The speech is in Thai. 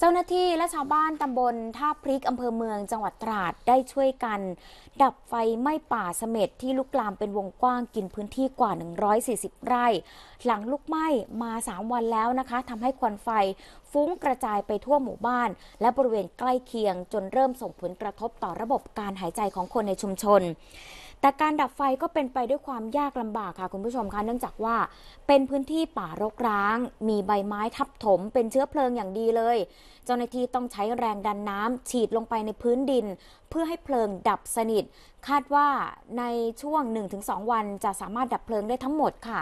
เจ้าหน้าที่และชาวบ้านตำบลท่าพริกอำเภอเมืองจังหวัดตราดได้ช่วยกัน ดับไฟไหม้ป่าเสม็ดที่ลุกลามเป็นวงกว้างกินพื้นที่กว่า 140 ไร่ หลังลุกไหม้มา 3 วันแล้วนะคะทำให้ควันไฟฟุ้งกระจายไปทั่วหมู่บ้าน และบริเวณใกล้เคียงจนเริ่มส่งผลกระทบต่อระบบการหายใจของคนในชุมชน แต่การดับไฟก็เป็นไปด้วยความยากลำบากค่ะคุณผู้ชมคะเนื่องจากว่าเป็นพื้นที่ป่ารกร้าง มีใบไม้ทับถมเป็นเชื้อเพลิงอย่างดีเลยเจ้าหน้าที่ต้องใช้แรงดันน้ำฉีดลงไปในพื้นดิน เพื่อให้เพลิงดับสนิท คาดว่าในช่วง 1-2 วันจะสามารถดับเพลิงได้ทั้งหมดค่ะ